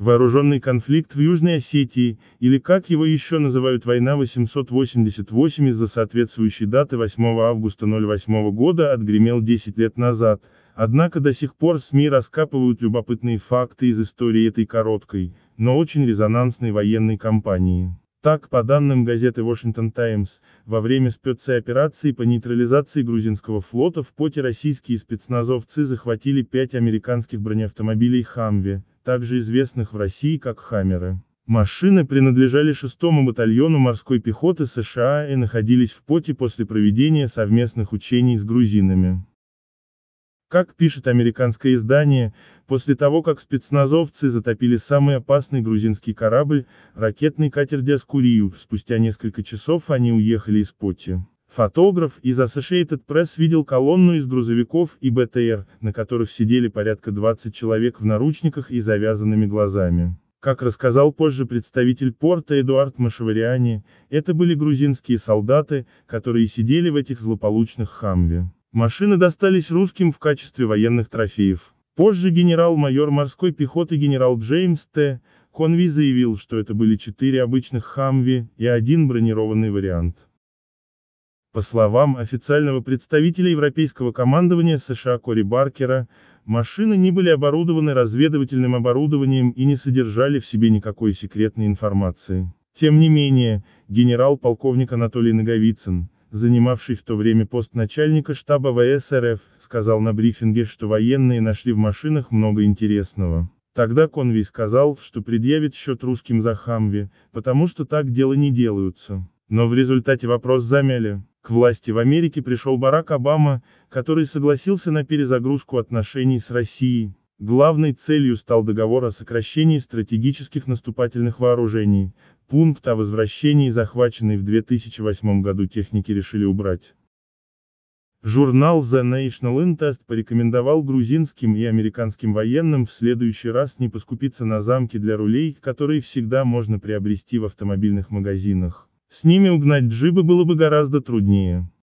Вооруженный конфликт в Южной Осетии, или как его еще называют война 888 из-за соответствующей даты 8 августа 08 года отгремел 10 лет назад, однако до сих пор СМИ раскапывают любопытные факты из истории этой короткой, но очень резонансной военной кампании. Так, по данным газеты Washington Times, во время спецоперации по нейтрализации грузинского флота в поте российские спецназовцы захватили пять американских бронеавтомобилей «Хамви», также известных в России как «Хаммеры». Машины принадлежали 6-му батальону морской пехоты США и находились в поте после проведения совместных учений с грузинами. Как пишет американское издание, после того, как спецназовцы затопили самый опасный грузинский корабль, ракетный катер «Диаскурию», спустя несколько часов они уехали из Поти. Фотограф из Associated Press видел колонну из грузовиков и БТР, на которых сидели порядка 20 человек в наручниках и завязанными глазами. Как рассказал позже представитель порта Эдуард Машавариани, это были грузинские солдаты, которые сидели в этих злополучных хамве. Машины достались русским в качестве военных трофеев. Позже генерал-майор морской пехоты генерал Джеймс Т. Конви заявил, что это были четыре обычных хамви и один бронированный вариант. По словам официального представителя европейского командования США Кори Баркера, машины не были оборудованы разведывательным оборудованием и не содержали в себе никакой секретной информации. Тем не менее, генерал-полковник Анатолий Наговицын, занимавший в то время пост начальника штаба ВС РФ, сказал на брифинге, что военные нашли в машинах много интересного. Тогда Конвей сказал, что предъявит счет русским за Хамви, потому что так дела не делаются. Но в результате вопрос замяли. К власти в Америке пришел Барак Обама, который согласился на перезагрузку отношений с Россией. Главной целью стал договор о сокращении стратегических наступательных вооружений. Пункт о возвращении захваченной в 2008 году техники решили убрать. Журнал The National Interest порекомендовал грузинским и американским военным в следующий раз не поскупиться на замки для рулей, которые всегда можно приобрести в автомобильных магазинах. С ними угнать джипы было бы гораздо труднее.